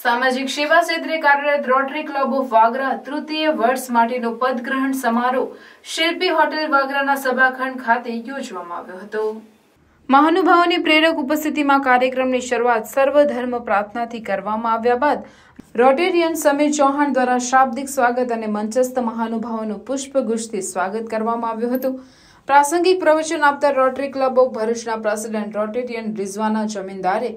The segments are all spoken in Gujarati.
સામાજિક સેવા ક્ષેત્રે કાર્યરત રોટરી ક્લબ ઓફ વાગરા તૃતીય વર્ષ માટેનો પદગ્રહણ સમારોહ શિલ્પી હોટેલ વાગરાના સભાખંડ ખાતે યોજવામાં આવ્યો હતો મહાનુભાવોની પ્રેરક ઉપસ્થિતિમાં કાર્યક્રમની શરૂઆત સર્વધર્મ પ્રાર્થનાથી કરવામાં આવ્યા બાદ રોટેરિયન સમીર ચૌહાણ દ્વારા શાબ્દિક સ્વાગત અને મંચસ્થ મહાનુભાવોનું પુષ્પગુષ્ઠથી સ્વાગત કરવામાં આવ્યું હતું પ્રાસંગિક પ્રવચન આપતા રોટરી ક્લબો ઓફ ભરૂચના પ્રેસિડેન્ટ રોટેરિયન રિઝવાના જમીનદારે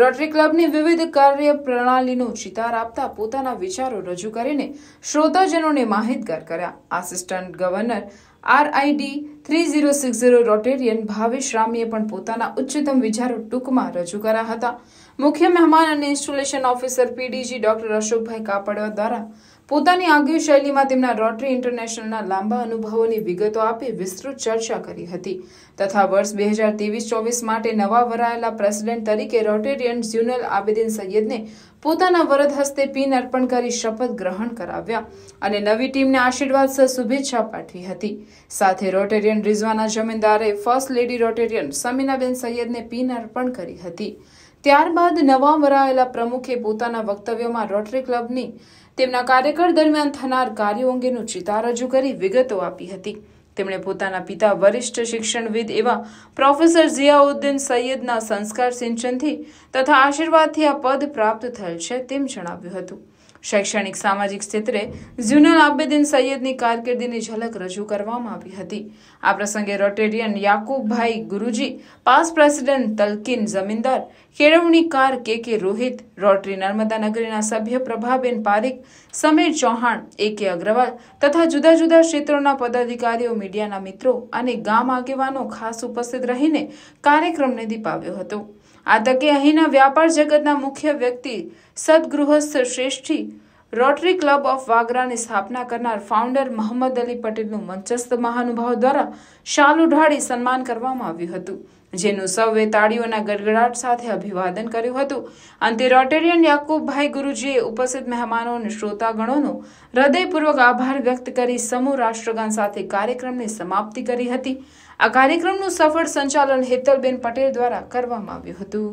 રોટરી ક્લબની વિવિધ કાર્ય પ્રણાલીનો ચિતાર આપતા પોતાના વિચારો રજૂ કરીને શ્રોતાજનોને માહિતગાર કર્યા assistant governor RID three zero six zero Rotarian Bhavesh રામીએ પણ પોતાના ઉચ્ચતમ વિચારો ટૂંકમાં રજૂ કર્યા હતા મુખ્ય મહેમાન અને installation officer PDG doctor Ashokbhai Kapadwa દ્વારા પોતાની આગવી શૈલીમાં તેમના રોટરી ઇન્ટરનેશનલના લાંબા અનુભવોની વિગતો આપી વિસ્તૃત ચર્ચા કરી હતી તથા વર્ષ બે હજાર ત્રેવીસ ચોવીસ માટે નવા વરાયેલા પ્રેસિડેન્ટ તરીકે રોટેરિયન ઝ્યુનલ આબેદીન સૈયદને પોતાના વરદ હસ્તે પિન અર્પણ કરી શપથ ગ્રહણ કરાવ્યા અને નવી ટીમને આશીર્વાદ સહ શુભેચ્છા પાઠવી હતી સાથે રોટેરિયન રોટેરિયન રિઝવાના જમીનદારે ફર્સ્ટ લેડી રોટેરિયન સમીનાબેન સૈયદને પીન અર્પણ કરી હતી ત્યારબાદ નવા વરાયેલા પ્રમુખે પોતાના વક્તવ્યમાં રોટરી ક્લબની તેમના કાર્યકર દરમિયાન થનાર કાર્યો અંગેનું ચિતા રજૂ કરી વિગતો આપી હતી તેમણે પોતાના પિતા વરિષ્ઠ શિક્ષણવિદ એવા પ્રોફેસર ઝિયાઉદ્દીન સૈયદના સંસ્કાર સિંચનથી તથા આશીર્વાદથી આ પદ પ્રાપ્ત થયેલ છે તેમ જણાવ્યું હતું શૈક્ષણિક સામાજિક ક્ષેત્રે ઝ્યુનલ આબેદીન સૈયદની કારકિર્દીની ઝલક રજૂ કરવામાં આવી હતી આ પ્રસંગે Rotarian Yakubbhai Guruji past president Talkin Zamindar કેળવણીકાર K K Rohit rotary Narmada નગરીના સભ્ય પ્રભાબેન પારીખ સમીર ચૌહાણ એ કે અગ્રવાલ તથા જુદા જુદા ક્ષેત્રોના પદાધિકારીઓ મીડિયાના મિત્રો અને ગામ આગેવાનો ખાસ ઉપસ્થિત રહીને કાર્યક્રમને દીપાવ્યો હતો આ તકે અહીંના વ્યાપાર જગતના મુખ્ય વ્યક્તિ સદગૃહસ્થ શ્રેષ્ઠી રોટરી ક્લબ ઓફ વાગરાની સ્થાપના કરનાર ફાઉન્ડર મોહમ્મદ અલી પટેલનું મંચસ્થ મહાનુભાવ દ્વારા શાલ ઉઢાડી સન્માન કરવામાં આવ્યું હતું જેનું સૌએ તાળીઓના ગડગડાટ સાથે અભિવાદન કર્યું હતું અંતે રોટેરિયન યાકુબભાઈ ગુરુજીએ ઉપસ્થિત મહેમાનો અને શ્રોતાગણોનો હૃદયપૂર્વક આભાર વ્યક્ત કરી સમૂહ રાષ્ટ્રગાન સાથે કાર્યક્રમની સમાપ્તિ કરી હતી આ કાર્યક્રમનું સફળ સંચાલન હેતલબેન પટેલ દ્વારા કરવામાં આવ્યું હતું